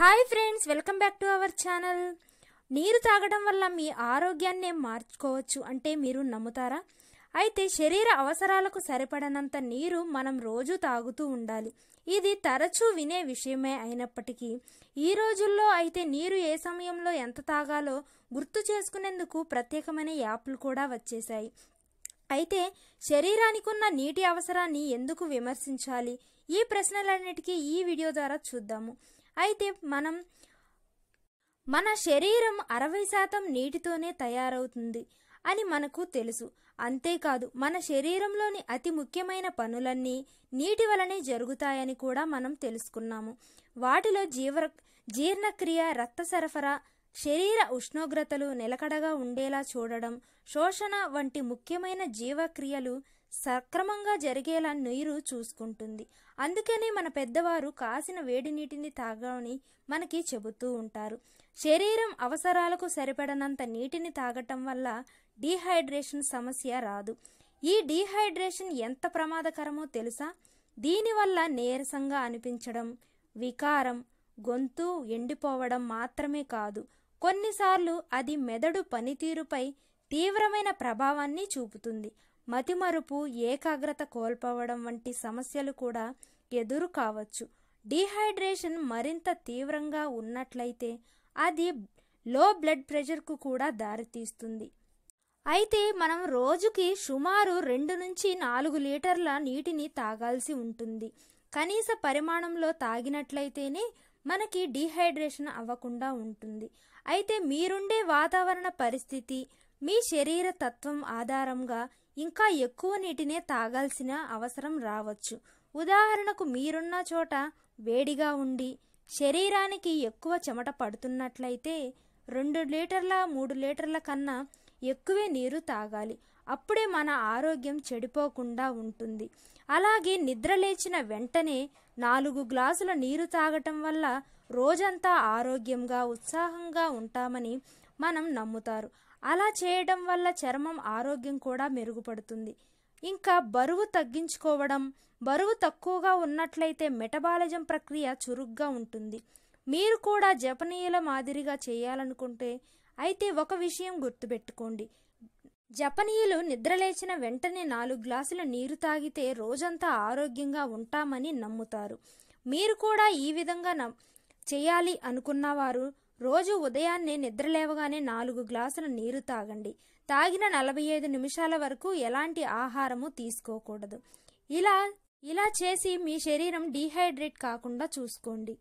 hi friends welcome back to our channel నీరు తాగడం వల్ల మీ ఆరోగ్యాన్ని మార్చుకోవచ్చు అంటే మీరు నమ్ముతారా అయితే శరీర అవసరాలకు సరిపడనంత నీరు మనం రోజు తాగుతూ ఉండాలి ఇది తరచూ వినే విషయమే అయినప్పటికీ ఈ రోజుల్లో అయితే నీరు ఏ సమయంలో ఎంత తాగాలో గుర్తు చేసుకునేందుకు ప్రత్యేకమైన యాప్లు కూడా వచ్చేశాయి అయితే శరీరానికి ఉన్న నీటి అవసరాన్ని ఎందుకు విమర్శించాలి ఈ ప్రశ్నలన్నిటికీ ఈ వీడియో ద్వారా చూద్దాము అయితే మనం మన శరీరం అరవై శాతం నీటితోనే తయారవుతుంది అని మనకు తెలుసు అంతేకాదు మన శరీరంలోని అతి ముఖ్యమైన పనులన్నీ నీటి వలనే జరుగుతాయని కూడా మనం తెలుసుకున్నాము వాటిలో జీవ జీర్ణక్రియ రక్త సరఫరా శరీర ఉష్ణోగ్రతలు నిలకడగా ఉండేలా చూడడం శోషణ వంటి ముఖ్యమైన జీవక్రియలు సక్రమంగా జరిగేలా నీరు చూసుకుంటుంది అందుకనే మన పెద్దవారు కాసిన వేడి నీటిని తాగమని మనకి చెబుతూ ఉంటారు శరీరం అవసరాలకు సరిపడనంత నీటిని తాగటం వల్ల డీహైడ్రేషన్ సమస్య రాదు ఈ డీహైడ్రేషన్ ఎంత ప్రమాదకరమో తెలుసా దీనివల్ల నీరసంగా అనిపించడం వికారం గొంతు ఎండిపోవడం మాత్రమే కాదు కొన్నిసార్లు అది మెదడు పనితీరుపై తీవ్రమైన ప్రభావాన్ని చూపుతుంది మతిమరుపు ఏకాగ్రత కోల్పోవడం వంటి సమస్యలు కూడా ఎదురు కావచ్చు డీహైడ్రేషన్ మరింత తీవ్రంగా ఉన్నట్లయితే అది లో బ్లడ్ ప్రెషర్కు కూడా దారితీస్తుంది అయితే మనం రోజుకి సుమారు రెండు నుంచి నాలుగు లీటర్ల నీటిని తాగాల్సి ఉంటుంది కనీస పరిమాణంలో తాగినట్లయితేనే మనకి డీహైడ్రేషన్ అవ్వకుండా ఉంటుంది అయితే మీరుండే వాతావరణ పరిస్థితి మీ శరీర తత్వం ఆధారంగా ఇంకా ఎక్కువ నీటినే తాగాల్సిన అవసరం రావచ్చు ఉదాహరణకు మీరున్న చోట వేడిగా ఉండి శరీరానికి ఎక్కువ చెమట పడుతున్నట్లయితే రెండు లీటర్ల మూడు లీటర్ల కన్నా ఎక్కువే నీరు తాగాలి అప్పుడే మన ఆరోగ్యం చెడిపోకుండా ఉంటుంది అలాగే నిద్ర లేచిన వెంటనే నాలుగు గ్లాసుల నీరు తాగటం వల్ల రోజంతా ఆరోగ్యంగా ఉత్సాహంగా ఉంటామని మనం నమ్ముతారు అలా చేయడం వల్ల చర్మం ఆరోగ్యం కూడా మెరుగుపడుతుంది ఇంకా బరువు తగ్గించుకోవడం బరువు తక్కువగా ఉన్నట్లయితే మెటబాలిజం ప్రక్రియ చురుగ్గా ఉంటుంది మీరు కూడా జపనీయుల మాదిరిగా చేయాలనుకుంటే అయితే ఒక విషయం గుర్తుపెట్టుకోండి జపనీయులు నిద్రలేచిన వెంటనే నాలుగు గ్లాసుల నీరు తాగితే రోజంతా ఆరోగ్యంగా ఉంటామని నమ్ముతారు మీరు కూడా ఈ విధంగా చేయాలి అనుకున్నవారు రోజు ఉదయాన్నే నిద్రలేవగానే నాలుగు గ్లాసుల నీరు తాగండి తాగిన నలభై ఐదు నిమిషాల వరకు ఎలాంటి ఆహారము తీసుకోకూడదు ఇలా ఇలా చేసి మీ శరీరం డీహైడ్రేట్ కాకుండా చూసుకోండి